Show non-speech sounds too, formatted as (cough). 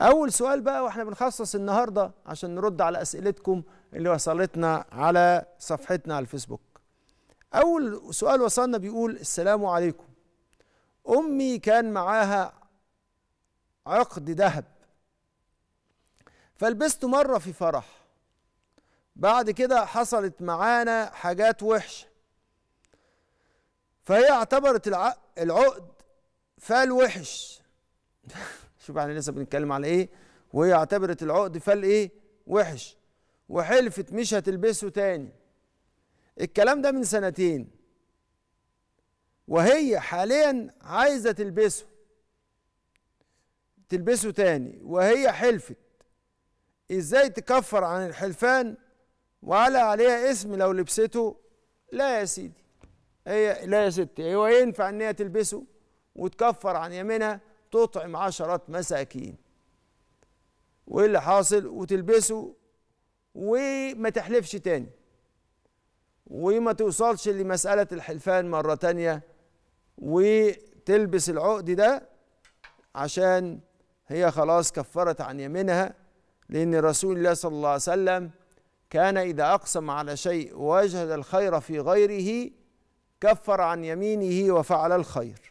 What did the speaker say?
أول سؤال بقى وإحنا بنخصص النهاردة عشان نرد على أسئلتكم اللي وصلتنا على صفحتنا على الفيسبوك أول سؤال وصلنا بيقول السلام عليكم أمي كان معاها عقد ذهب فلبسته مرة في فرح بعد كده حصلت معانا حاجات وحشة فهي اعتبرت العقد فال وحش (laughs) شوف احنا لسه بنتكلم على ايه وهي اعتبرت العقد فال ايه وحش وحلفت مش هتلبسه تاني الكلام ده من سنتين وهي حاليا عايزه تلبسه تلبسه تاني وهي حلفت ازاي تكفر عن الحلفان وعلى عليها اسم لو لبسته لا يا سيدي هي لا يا ستي هو ينفع ان هي تلبسه وتكفر عن يمينها تطعم عشرة مساكين وايه اللي حاصل وتلبسه وما تحلفش تاني وما توصلش لمسألة الحلفان مرة تانية وتلبس العقد ده عشان هي خلاص كفرت عن يمينها لأن رسول الله صلى الله عليه وسلم كان إذا أقسم على شيء وجهد الخير في غيره كفر عن يمينه وفعل الخير